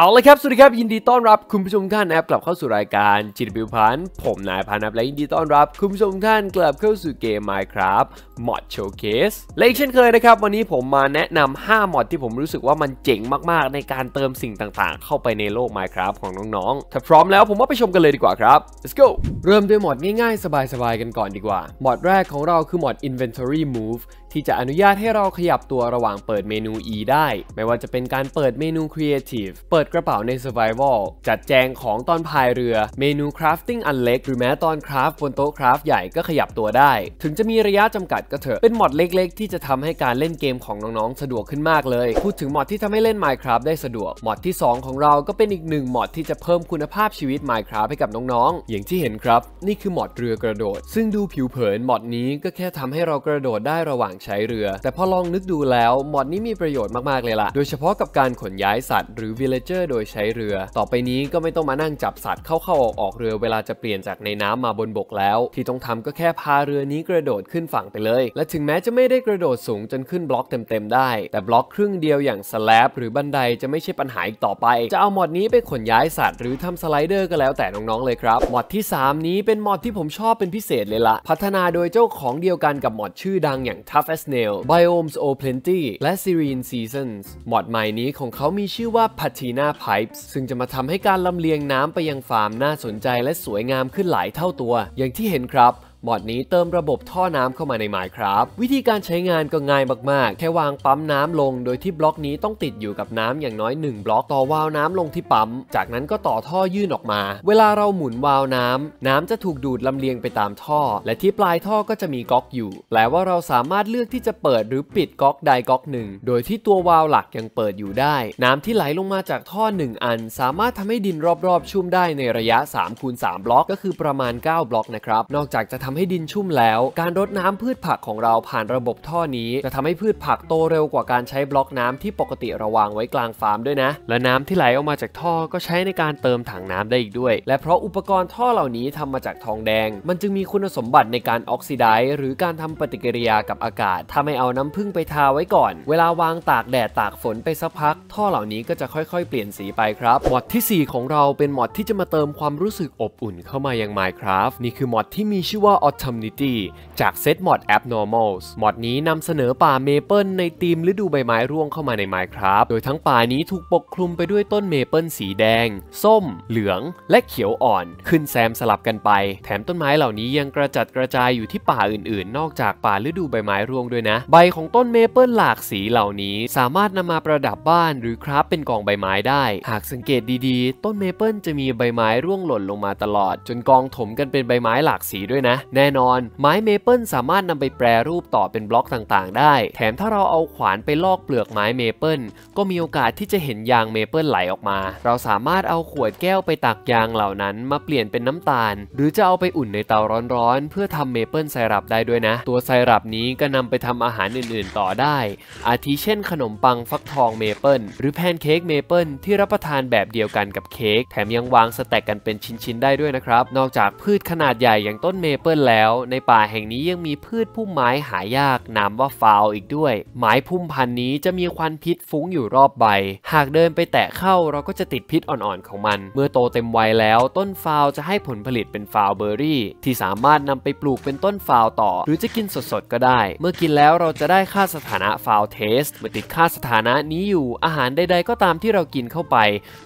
เอาละครับ สวัสดีครับ ยินดีต้อนรับคุณผู้ชมท่านนะครับกลับเข้าสู่รายการจิตบิวพันธ์ผม นายพันธ์และยินดีต้อนรับ คุณผู้ชมท่านกลับเข้าสู่เกม Minecraft Mod Showcase และอีกเช่นเคยนะครับ วันนี้ผมมาแนะนำ5มอดที่ผมรู้สึกว่ามันเจ๋งมากๆในการเติมสิ่งต่างๆเข้าไปในโลก Minecraft ของน้องๆ ถ้าพร้อมแล้วผมว่าไปชมกันเลยดีกว่าครับ let's go เริ่มด้วยมอดง่ายๆ สบายๆกันก่อนดีกว่ามอดแรกของเราคือมอด Inventory Move ที่จะอนุญาตให้เราขยับตัวระหว่างเปิดเมนู E ได้ ไม่ว่าจะเป็นการเปิดเมนู Creative เปิดกระเป๋าใน Survival จัดแจงของตอนพายเรือเมนู Crafting อันเล็กหรือแม้ตอนคราฟบนโต๊ะคราฟใหญ่ก็ขยับตัวได้ ถึงจะมีระยะจำกัดก็เถอะ เป็นมอดเล็กๆ ที่จะทำให้การเล่นเกมของน้องๆ สะดวกขึ้นมากเลย พูดถึงมอดที่ทำให้เล่น Minecraft ได้สะดวกมอดที่ 2 ของเราก็เป็นอีกหนึ่งมอดที่จะเพิ่มคุณภาพชีวิต Minecraft ให้กับน้องๆ อย่างที่เห็นครับ นี่คือมอดเรือกระโดด ซึ่งดูผิวเผินมอดนี้ก็แค่ทำให้เรากระโดดได้ระหว่างใช้เรือ แต่พอลองนึกดูแล้วมอดนี้มีประโยชน์มาก ๆ เลยล่ะ โดยเฉพาะกับการขนย้ายสัตว์หรือวิลเลเจอร์โดยใช้เรือ ต่อไปนี้ก็ไม่ต้องมานั่งจับสัตว์เข้าๆออกๆเรือเวลาจะเปลี่ยนจากในน้ำมาบนบกแล้ว ที่ต้องทำก็แค่พาเรือนี้กระโดดขึ้นฝั่งไปเลย และถึงแม้จะไม่ได้กระโดดสูงจนขึ้นบล็อกเต็ม ๆได้แต่บล็อกครึ่งเดียวอย่างสลับหรือบันไดจะไม่ใช่ปัญหาอีกต่อไปจะเอามอดนี้ไปขนย้ายสัตว์หรือทำสไลเดอร์ก็แล้วแต่น้องๆเลยครับมอดที่ 3 นี้เป็นมอดที่ผมชอบเป็นพิเศษเลยละพัฒนาโดยเจ้าของเดียวกันกับมอดชื่อดังอย่างทัฟ a s n a i l Biomes O Plenty และ Serene Seasons มอดใหม่นี้ของเขามีชื่อว่า Patina Pipes ซึ่งจะมาทำให้การลำเลียงน้ำไปยังฟาร์มน่าสนใจและสวยงามขึ้นหลายเท่าตัว อย่างที่เห็นครับบอดนี้เติมระบบท่อน้ำเข้ามาใน Minecraft วิธีการใช้งานก็ง่ายมากๆ แค่วางปั๊มน้ำลงโดยที่บล็อกนี้ต้องติดอยู่กับน้ำอย่างน้อย 1 บล็อกต่อวาล์วน้ำลงที่ปั๊มจากนั้นก็ต่อท่อยื่นออกมา เวลาเราหมุนวาล์วน้ำ น้ำจะถูกดูดลำเลียงไปตามท่อ และที่ปลายท่อก็จะมีก๊อกอยู่ แปลว่าเราสามารถเลือกที่จะเปิดหรือปิดก๊อกใดก๊อกหนึ่งโดยที่ตัววาล์วหลักยังเปิดอยู่ได้ น้ำที่ไหลลงมาจากท่อ 1 อัน สามารถทำให้ดินรอบๆชุ่มได้ในระยะ3คูณสบล็อก ก็คือประมาณ9บล็อกนะครับนอกจากจะทำให้ดินชุ่มแล้ว การรดน้ำพืชผักของเราผ่านระบบท่อนี้ จะทำให้พืชผักโตเร็วกว่าการใช้บล็อกน้ำที่ปกติเราวางไว้กลางฟาร์มด้วยนะ และน้ำที่ไหลออกมาจากท่อก็ใช้ในการเติมถังน้ำได้อีกด้วยและเพราะอุปกรณ์ท่อเหล่านี้ทำมาจากทองแดง มันจึงมีคุณสมบัติในการออกซิไดซ์หรือการทำปฏิกิริยากับอากาศถ้าไม่เอาน้ำพึ่งไปทาไว้ก่อน เวลาวางตากแดดตากฝนไปสักพัก ท่อเหล่านี้ก็จะค่อยๆเปลี่ยนสีไปครับหมอดที่ 4 ของเราเป็นหมอดที่จะมาเติมความรู้สึกอบอุ่นเข้ามายัง Minecraft นี่คือหมอดที่มีชื่อว่า Autumnity จากเซตมอด Abnormals มอดนี้นำเสนอป่าเมเปิลในธีมฤดูใบไม้ร่วงเข้ามาในไมค e c r a โดยทั้งป่านี้ถูกปกคลุมไปด้วยต้นเมเปิลสีแดง ส้ม เหลืองและเขียวอ่อน ขึ้นแซมสลับกันไป แถมต้นไม้เหล่านี้ยังกระจัดกระจายอยู่ที่ป่าอื่นๆ นอกจากป่าฤดูใบไม้ร่วงด้วยนะ ใบของต้นเมเปิลหลากสีเหล่านี้สามารถนำมาประดับบ้านหรือคราฟเป็นกองใบไม้ได้ หากสังเกตดี ๆ ต้นเมเปิลจะมีใบไม้ร่วงหล่นลงมาตลอด จนกองถมกันเป็นใบไม้หลากสีด้วยนะแน่นอนไม้เมเปิลสามารถนำไปแปรรูปต่อเป็นบล็อกต่างๆได้ แถมถ้าเราเอาขวานไปลอกเปลือกไม้เมเปิลก็มีโอกาสที่จะเห็นยางเมเปิลไหลออกมาเราสามารถเอาขวดแก้วไปตักยางเหล่านั้นมาเปลี่ยนเป็นน้ำตาล หรือจะเอาไปอุ่นในเตาร้อนๆ เพื่อทำเมเปิลไซรัปได้ด้วยนะ ตัวไซรัปนี้ก็นำไปทำอาหารอื่นๆ ต่อได้ อาทิเช่น ขนมปังฟักทองเมเปิลหรือแพนเค้กเมเปิลที่รับประทานแบบเดียวกันกับเค้กแถมยังวางสแต็กกันเป็นชิ้นๆ ได้ด้วยนะครับนอกจากพืชขนาดใหญ่อย่างต้นเมเปิลนแล้วในป่าแห่งนี้ยังมีพืชพุ่มไม้หายากนามว่า ฟาวอีกด้วย ไม้พุ่มพันธุ์นี้จะมีควันพิษฟุ้งอยู่รอบใบ หากเดินไปแตะเข้าเราก็จะติดพิษอ่อน ๆ ของมัน เมื่อโตเต็มวัยแล้ว ต้นฟาวจะให้ผลผลิตเป็นฟาวเบอร์รี่ที่สามารถนำไปปลูกเป็นต้นฟาวต่อหรือจะกินสดๆก็ได้ เมื่อกินแล้วเราจะได้ค่าสถานะฟาวเทสเมื่อติดค่าสถานะนี้อยู่ อาหารใด ๆ ก็ตามที่เรากินเข้าไป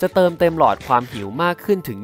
จะเติมเต็มหลอดความหิวมากขึ้นถึง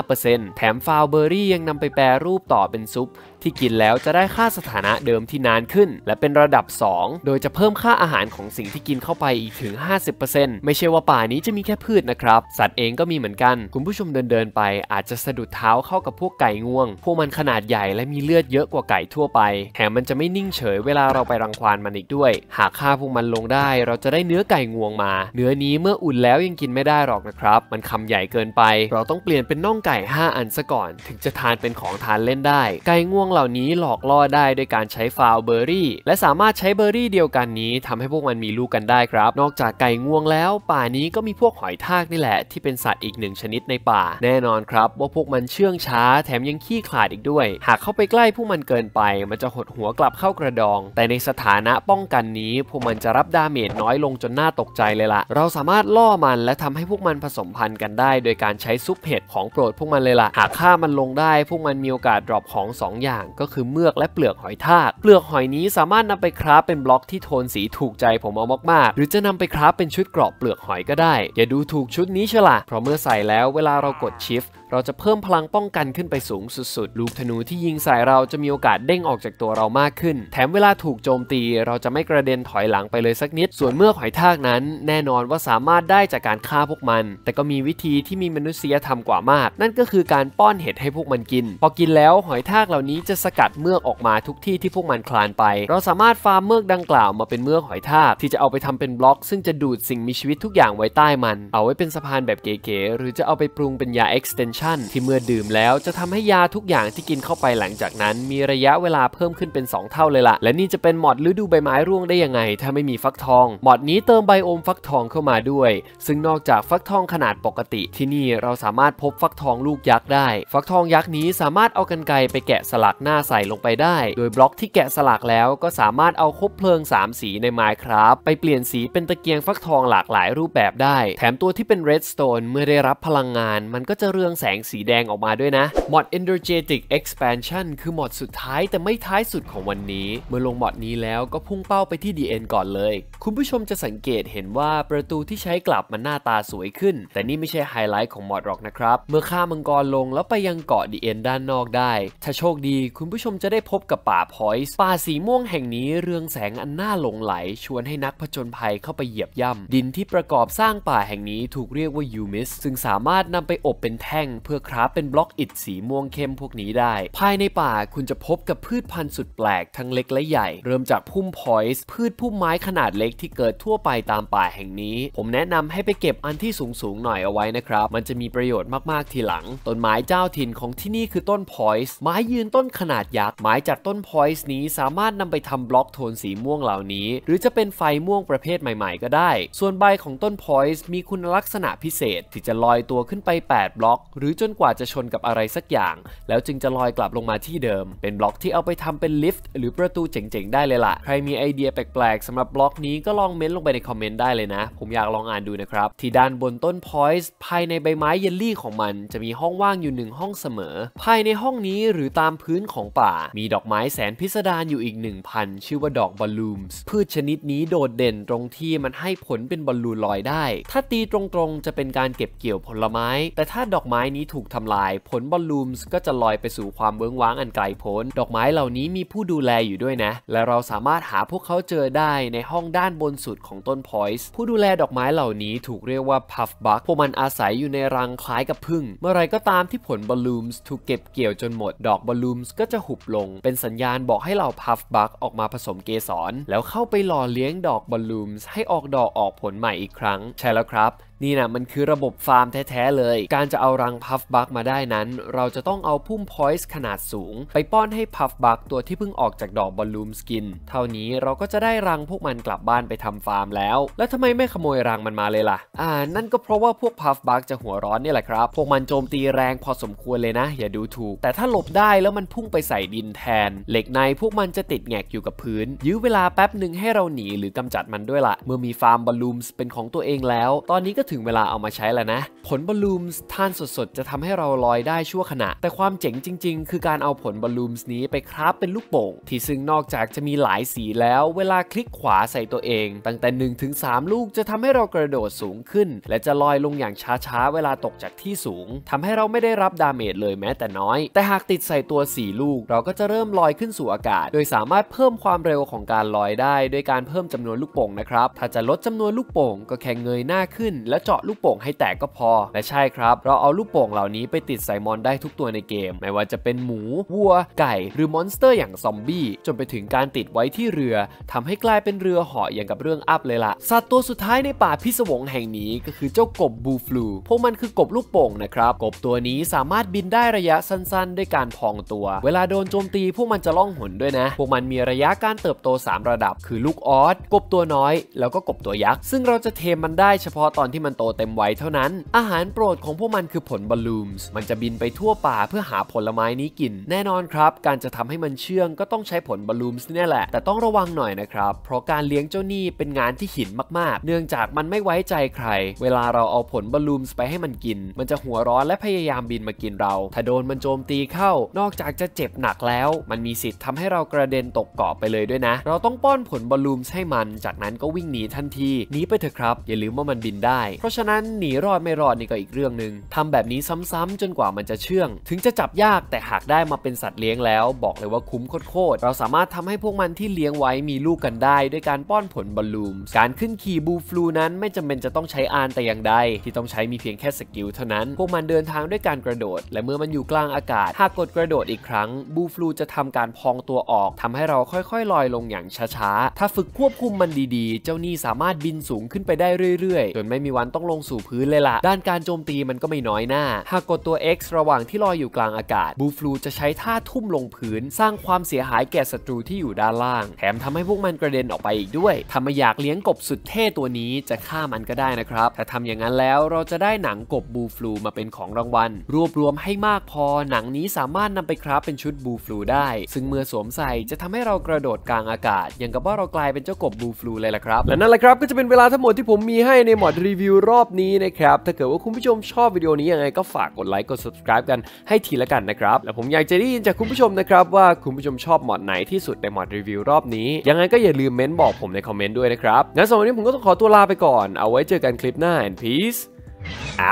25%แถมฟาวเบอร์รี่ยังนำไปแปรรูปต่อเป็นซุป hope ที่กินแล้วจะได้ค่าสถานะเดิมที่นานขึ้น และเป็นระดับ 2 โดยจะเพิ่มค่าอาหารของสิ่งที่กินเข้าไปอีกถึง 50%ไม่ใช่ว่าป่านี้จะมีแค่พืชนะครับ สัตว์เองก็มีเหมือนกัน คุณผู้ชมเดินเดินไป อาจจะสะดุดเท้าเข้ากับพวกไก่งวง พวกมันขนาดใหญ่และมีเลือดเยอะกว่าไก่ทั่วไปแถมมันจะไม่นิ่งเฉยเวลาเราไปรังควานมันอีกด้วย หากฆ่าพวกมันลงได้ เราจะได้เนื้อไก่งวงมา เนื้อนี้เมื่ออุ่นแล้วยังกินไม่ได้หรอกนะครับมันคำใหญ่เกินไป เราต้องเปลี่ยนเป็นน่องไก่5อันซะก่อนถึงจะทานเป็นของทานเล่นได้ ไก่งวงเหล่านี้หลอกล่อได้ด้วยการใช้ฟาวเบอร์รี่และสามารถใช้เบอร์รี่เดียวกันนี้ ทำให้พวกมันมีลูกกันได้ครับ นอกจากไก่งวงแล้ว ป่านี้ก็มีพวกหอยทากนี่แหละที่เป็นสัตว์อีกหนึ่งชนิดในป่า แน่นอนครับว่าพวกมันเชื่องช้าแถมยังขี้ขลาดอีกด้วย หากเข้าไปใกล้พวกมันเกินไป มันจะหดหัวกลับเข้ากระดอง แต่ในสถานะป้องกันนี้ พวกมันจะรับดาเมจน้อยลงจนน่าตกใจเลยละ่ะเราสามารถล่อมันและทำให้พวกมันผสมพันธุ์กันได้ โดยการใช้ซุปเห็ดของโปรด พวกมันเลยละ่ะหากฆ่ามันลงได้ พวกมันมีโอกาสดรอปของ2อย่างางก็คือเมือกและเปลือกหอยทาก เปลือกหอยนี้สามารถนำไปคราฟเป็นบล็อกที่โทนสีถูกใจผมเอามาก ๆ หรือจะนำไปคราฟเป็นชุดเกราะเปลือกหอยก็ได้ อย่าดูถูกชุดนี้ฉชละ เพราะเมื่อใส่แล้วเวลาเรากดชิฟเราจะเพิ่มพลังป้องกันขึ้นไปสูงสุดๆลูกธนูที่ยิงใส่เราจะมีโอกาสเด้งออกจากตัวเรามากขึ้น แถมเวลาถูกโจมตีเราจะไม่กระเด็นถอยหลังไปเลยสักนิด ส่วนเมื่อหอยทากนั้นแน่นอนว่าสามารถได้จากการฆ่าพวกมัน แต่ก็มีวิธีที่มีมนุษยธรรมกว่ามาก นั่นก็คือการป้อนเห็ดให้พวกมันกินพอกินแล้วหอยทากเหล่านี้จะสกัดเมือกออกมาทุกที่ที่พวกมันคลานไป เราสามารถฟาร์มเมือกดังกล่าวมาเป็นเมือกหอยทากที่จะเอาไปทำเป็นบล็อกซึ่งจะดูดสิ่งมีชีวิตทุกอย่างไว้ใต้มัน เอาไว้เป็นสะพานแบบเก๋ๆหรือจะเอาไปปรุงเป็นยา extension ชั่นที่เมื่อดื่มแล้วจะทำให้ยาทุกอย่างที่กินเข้าไปหลังจากนั้น มีระยะเวลาเพิ่มขึ้นเป็น 2 เท่าเลยละ่ะ และนี่จะเป็นหมอดฤดูใบไม้ร่วงได้ยังไง ถ้าไม่มีฟักทองหมอดนี้เติมไบโอมฟักทองเข้ามาด้วยซึ่งนอกจากฟักทองขนาดปกติ ที่นี่เราสามารถพบฟักทองลูกยักษ์ได้ ฟักทองยักษ์นี้สามารถเอากันไกไปแกะสลักหน้าใส่ลงไปได้ โดยบล็อกที่แกะสลักแล้วก็สามารถเอาคบเพลิง3สีในไม้ครับไปเปลี่ยนสีเป็นตะเกียงฟักทองหลากหลายรูปแบบได้ แถมตัวที่เป็นเรดสโตนเมื่อได้รับพลังงาน มันก็จะเรืองแสแสงสีแดงออกมาด้วยนะมอด Energetic Expansion คือหมอดสุดท้ายแต่ไม่ท้ายสุดของวันนี้ เมื่อลงหมอดนี้แล้วก็พุ่งเป้าไปที่ DN ก่อนเลย คุณผู้ชมจะสังเกตเห็นว่าประตูที่ใช้กลับมันหน้าตาสวยขึ้น แต่นี่ไม่ใช่ไฮไลท์ของมอดหรอกนะครับ เมื่อข้ามังกรลงแล้วไปยังเกาะ DN ด้านนอกได้ ถ้าโชคดีคุณผู้ชมจะได้พบกับป่าพอยส์ป่าสีม่วงแห่งนี้ เรืองแสงอันน่าหลงไหล ชวนให้นักผจญภัยเข้าไปเหยียบย่ำ ดินที่ประกอบสร้างป่าแห่งนี้ถูกเรียกว่ายูมิสซึ่งสามารถนำไปอบเป็นแท่งเพื่อคราฟเป็นบล็อกอิฐสีม่วงเข้มพวกนี้ได้ ภายในป่าคุณจะพบกับพืชพันธุ์สุดแปลกทั้งเล็กและใหญ่ เริ่มจากพุ่มพอยส์พืชพุ่มไม้ขนาดเล็กที่เกิดทั่วไปตามป่าแห่งนี้ ผมแนะนำให้ไปเก็บอันที่สูงๆหน่อยเอาไว้นะครับ มันจะมีประโยชน์มากๆทีหลังต้นไม้เจ้าถิ่นของที่นี่คือต้นพอยส์ไม้ยืนต้นขนาดยักษ์ไม้จากต้นพอยส์นี้สามารถนำไปทำบล็อกโทนสีม่วงเหล่านี้หรือจะเป็นไฟม่วงประเภทใหม่ๆก็ได้ ส่วนใบของต้นพอยส์มีคุณลักษณะพิเศษที่จะลอยตัวขึ้นไป 8 บล็อกหรืหรือจนกว่าจะชนกับอะไรสักอย่างแล้วจึงจะลอยกลับลงมาที่เดิม เป็นบล็อกที่เอาไปทำเป็นลิฟต์หรือประตูเจ๋งๆ ได้เลยละ่ะ ใครมีไอเดียแปลกๆสำหรับบล็อกนี้ก็ลองเม้นลงไปในคอมเมนต์ได้เลยนะ ผมอยากลองอ่านดูนะครับ ที่ด้านบนต้นพอยส์ภายในใบไม้เยลลี่ของมัน จะมีห้องว่างอยู่หนึ่งห้องเสมอ ภายในห้องนี้หรือตามพื้นของป่า มีดอกไม้แสนพิสดารอยู่อีกหนึ่งพันชื่อว่าดอกบอลลูมส์พืชชนิดนี้โดดเด่นตรงที่มันให้ผลเป็นบอลลูนลอยได้ ถ้าตีตรงๆ จะเป็นการเก็บเกี่ยวผลไม้ แต่ถ้าดอกไม้นี้ถูกทำลายผลบอลลูมส์ก็จะลอยไปสู่ความเบื้องว้างอันไกลโพ้น ดอกไม้เหล่านี้มีผู้ดูแลอยู่ด้วยนะ และเราสามารถหาพวกเขาเจอได้ในห้องด้านบนสุดของต้นพอยส์ผู้ดูแลดอกไม้เหล่านี้ถูกเรียกว่าพัฟบักพวกมันอาศัยอยู่ในรังคล้ายกับพึ่งเมื่อไรก็ตามที่ผลบอลลูมส์ถูกเก็บเกี่ยวจนหมด ดอกบอลลูมส์ก็จะหุบลง เป็นสัญญาณบอกให้เหล่าพัฟบักออกมาผสมเกสรแล้วเข้าไปหล่อเลี้ยงดอกบอลลูมส์ให้ออกดอกออกผลใหม่อีกครั้งใช่แล้วครับนี่นะมันคือระบบฟาร์มแท้ ๆ เลย การจะเอารังพัฟบักมาได้นั้น เราจะต้องเอาพุ่มพอยส์ขนาดสูง ไปป้อนให้พัฟบักตัวที่เพิ่งออกจากดอกบอลลูมสกิน เท่านี้เราก็จะได้รังพวกมันกลับบ้านไปทำฟาร์มแล้ว แล้วทำไมไม่ขโมยรังมันมาเลยล่ะ อ่า นั่นก็เพราะว่าพวกพัฟบักจะหัวร้อนนี่แหละครับ พวกมันโจมตีแรงพอสมควรเลยนะ อย่าดูถูก แต่ถ้าหลบได้แล้วมันพุ่งไปใส่ดินแทน เหล็กในพวกมันจะติดแงกอยู่กับพื้น ยื้อเวลาแป๊บหนึ่งให้เราหนีหรือกำจัดมันด้วยละ่ะ เมื่อมีฟาร์มบอลลูมเป็นของตัวเองแล้ว ตอนนี้ก็ถึงเวลาเอามาใช้แล้วนะ ผลบอลลูมส์ท่านสดๆ จะทำให้เราลอยได้ชั่วขณะ แต่ความเจ๋งจริงๆ คือการเอาผลบอลลูมส์นี้ไปคราฟเป็นลูกโป่ง ที่ซึ่งนอกจากจะมีหลายสีแล้ว เวลาคลิกขวาใส่ตัวเอง ตั้งแต่1ถึงสลูกจะทำให้เรากระโดดสูงขึ้นและจะลอยลงอย่างช้าๆ เวลาตกจากที่สูง ทำให้เราไม่ได้รับดาเมจเลยแม้แต่น้อย แต่หากติดใส่ตัว4ลูกเราก็จะเริ่มลอยขึ้นสู่อากาศ โดยสามารถเพิ่มความเร็วของการลอยได้ด้วยการเพิ่มจำนวนลูกโป่งนะครับถ้าจะลดจำนวนลูกโป่งก็แข่งเงยหน้าขึ้นและแลเจาะลูกโป่งให้แตกก็พอและใช่ครับ เราเอาลูกโป่งเหล่านี้ไปติดใส่มอนได้ทุกตัวในเกมไม่ว่าจะเป็นหมู วัว ไก่ หรือมอนสเตอร์อย่างซอมบี้จนไปถึงการติดไว้ที่เรือ ทำให้กลายเป็นเรือเหาะอย่างกับเรื่องอัพเลยละ่ะสัตว์ตัวสุดท้ายในป่าพิศวงแห่งนี้ก็คือเจ้ากบบูฟลูพวกมันคือกบลูกโป่งนะครับ กบตัวนี้สามารถบินได้ระยะสั้นๆด้วยการพองตัว เวลาโดนโจมตีพวกมันจะล่องหนด้วยนะพวกมันมีระยะการเติบโต 3 ระดับ คือลูกออสกบตัวน้อย แล้วก็กบตัวยักษ์ซึ่งเราจะเทมมันได้เฉพาะตอนที่มันโตเต็มวัยเท่านั้น อาหารโปรดของพวกมันคือผลบอลลูมส์มันจะบินไปทั่วป่า เพื่อหาผลไม้นี้กิน แน่นอนครับ การจะทำให้มันเชื่องก็ต้องใช้ผลบอลลูมส์นี่แหละ แต่ต้องระวังหน่อยนะครับ เพราะการเลี้ยงเจ้านี่เป็นงานที่หินมากๆ เนื่องจากมันไม่ไว้ใจใคร เวลาเราเอาผลบอลลูมส์ไปให้มันกิน มันจะหัวร้อนและพยายามบินมากินเรา ถ้าโดนมันโจมตีเข้า นอกจากจะเจ็บหนักแล้ว มันมีสิทธิ์ทำให้เรากระเด็นตกเกาะไปเลยด้วยนะ เราต้องป้อนผลบอลลูมส์ให้มัน จากนั้นก็วิ่งหนีทันที หนีไปเถอะครับ อย่าลืมว่ามันบินได้เพราะฉะนั้น หนีรอดไม่รอดนี่ก็อีกเรื่องหนึ่งทำแบบนี้ซ้ำๆ จนกว่ามันจะเชื่อง ถึงจะจับยากแต่หากได้มาเป็นสัตว์เลี้ยงแล้ว บอกเลยว่าคุ้มโคตรเราสามารถทำให้พวกมันที่เลี้ยงไว้มีลูกกันได้ ด้วยการป้อนผลบอลลูมการขึ้นขี่บูฟลูนั้นไม่จำเป็นจะต้องใช้อานแต่อย่างใดที่ต้องใช้มีเพียงแค่สกิลเท่านั้น พวกมันเดินทางด้วยการกระโดด และเมื่อมันอยู่กลางอากาศหากกดกระโดดอีกครั้งบูฟลูจะทำการพองตัวออกทำให้เราค่อยๆ ลอยลงอย่างช้าๆถ้าฝึกควบคุมมันดีๆ เจ้านี่สามารถบินสูงขึ้นไปได้เรื่อยๆจนไม่มีวันันต้องลงสู่พื้นเลยละ่ะ ด้านการโจมตีมันก็ไม่น้อยหน้าหากกดตัว X ระหว่างที่ลอยอยู่กลางอากาศบูฟลูจะใช้ท่าทุ่มลงพื้น สร้างความเสียหายแก่ศัตรูที่อยู่ด้านล่าง แถมทำให้พวกมันกระเด็นออกไปอีกด้วยทำมาอยากเลี้ยงกบสุดเท่ตัวนี้จะฆ่ามันก็ได้นะครับแต่ทำอย่างนั้นแล้วเราจะได้หนังกบบูฟลูมาเป็นของรางวัลรวบรวมให้มากพอหนังนี้สามารถนำไปคราฟเป็นชุดบูฟลูได้ ซึ่งเมื่อสวมใส่จะทำให้เรากระโดดกลางอากาศอย่างกับว่าเรากลายเป็นเจ้ากบบูฟลูเลยล่ะครับและนั่นแหละครับก็จะเป็นเวลาทั้งหมดที่ผมมีให้ในหมอดรีวิวรอบนี้นะครับ ถ้าเกิดว่าคุณผู้ชมชอบวิดีโอนี้ยังไงก็ฝากกดไลค์กด subscribe กันให้ทีละกันนะครับ และผมอยากจะได้ยินจากคุณผู้ชมนะครับว่าคุณผู้ชมชอบหมอดไหนที่สุดในหมอดรีวิวรอบนี้ ยังไงก็อย่าลืมเม้นบอกผมในคอมเมนต์ด้วยนะครับ งั้นสำหรับวันนี้ผมก็ต้องขอตัวลาไปก่อน เอาไว้เจอกันคลิปหน้า and peace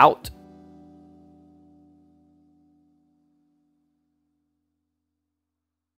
out